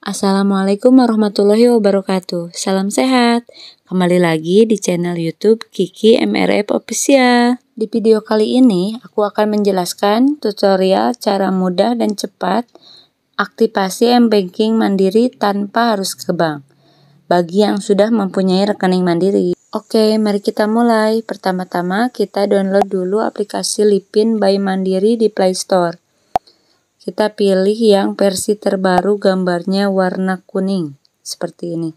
Assalamualaikum warahmatullahi wabarakatuh. Salam sehat. Kembali lagi di channel YouTube Kiki MRF Official. Di video kali ini, aku akan menjelaskan tutorial cara mudah dan cepat aktivasi mBanking Mandiri tanpa harus ke bank bagi yang sudah mempunyai rekening mandiri. Oke, mari kita mulai. Pertama-tama, kita download dulu aplikasi Lipin by Mandiri di Play Store. Kita pilih yang versi terbaru gambarnya warna kuning seperti ini.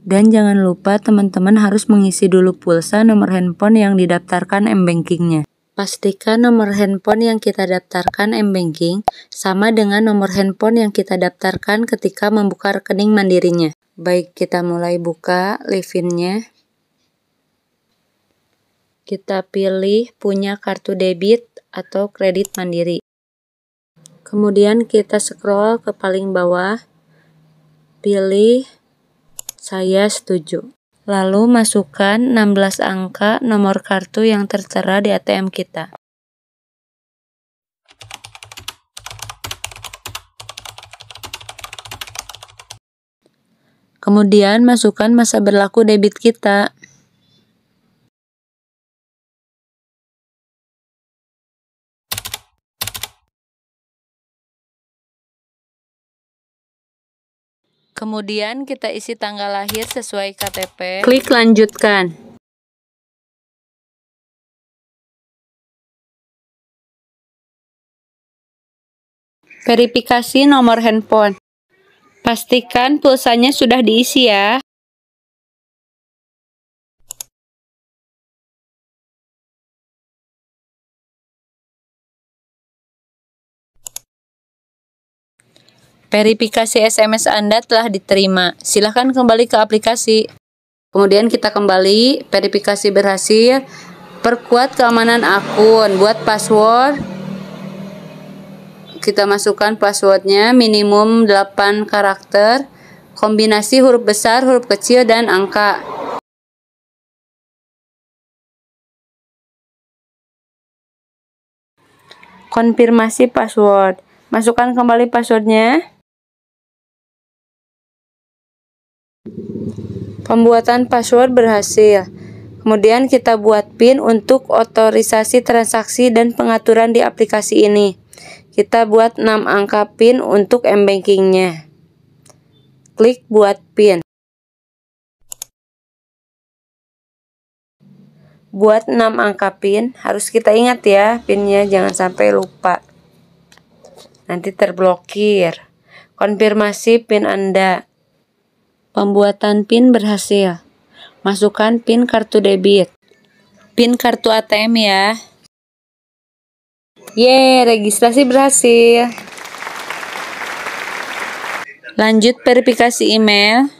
Dan jangan lupa teman-teman harus mengisi dulu pulsa nomor handphone yang didaftarkan m-bankingnya. Pastikan nomor handphone yang kita daftarkan m-banking sama dengan nomor handphone yang kita daftarkan ketika membuka rekening mandirinya. Baik, kita mulai buka livingnya Kita pilih punya kartu debit atau kredit mandiri. Kemudian kita scroll ke paling bawah, pilih saya setuju. Lalu masukkan 16 angka nomor kartu yang tertera di ATM kita. Kemudian masukkan masa berlaku debit kita. Kemudian kita isi tanggal lahir sesuai KTP. Klik lanjutkan. Verifikasi nomor handphone. Pastikan pulsanya sudah diisi ya. Verifikasi SMS Anda telah diterima. Silahkan kembali ke aplikasi. Kemudian kita kembali, verifikasi berhasil. Perkuat keamanan akun, buat password. Kita masukkan passwordnya minimum 8 karakter, kombinasi huruf besar, huruf kecil, dan angka. Konfirmasi password. Masukkan kembali passwordnya. Pembuatan password berhasil. Kemudian kita buat PIN untuk otorisasi transaksi dan pengaturan di aplikasi ini. Kita buat 6 angka PIN untuk m-bankingnya. Klik buat PIN. Buat 6 angka PIN, harus kita ingat ya PINnya, jangan sampai lupa. Nanti terblokir. Konfirmasi PIN Anda. Pembuatan PIN berhasil. Masukkan PIN kartu debit. PIN kartu ATM ya. Yeay, registrasi berhasil. Lanjut verifikasi email.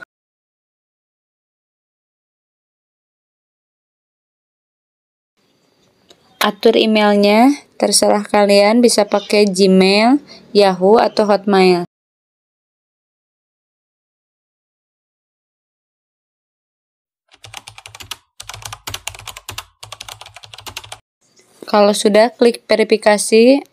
Atur emailnya, terserah kalian bisa pakai Gmail, Yahoo, atau Hotmail. Kalau sudah, klik verifikasi.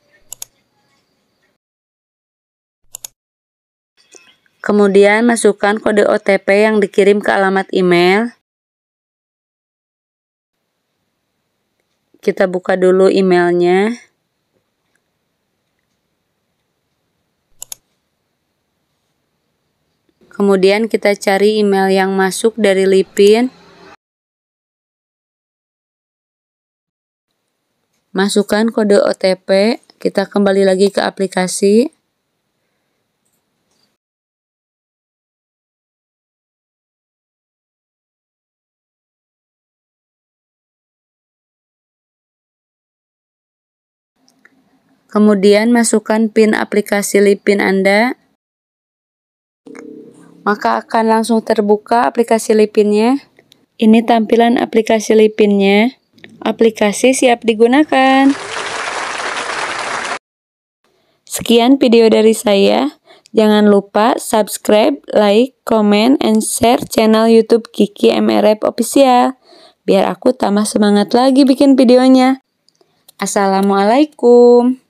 Kemudian masukkan kode OTP yang dikirim ke alamat email. Kita buka dulu emailnya. Kemudian kita cari email yang masuk dari Lipin. masukkan kode OTP, kita kembali lagi ke aplikasi. Kemudian masukkan PIN aplikasi Lipin Anda. Maka akan langsung terbuka aplikasi Lipinnya. Ini tampilan aplikasi Lipinnya. Aplikasi siap digunakan. Sekian video dari saya. Jangan lupa subscribe, like, comment, and share channel YouTube Kiki MRF Official. Biar aku tambah semangat lagi bikin videonya. Assalamualaikum.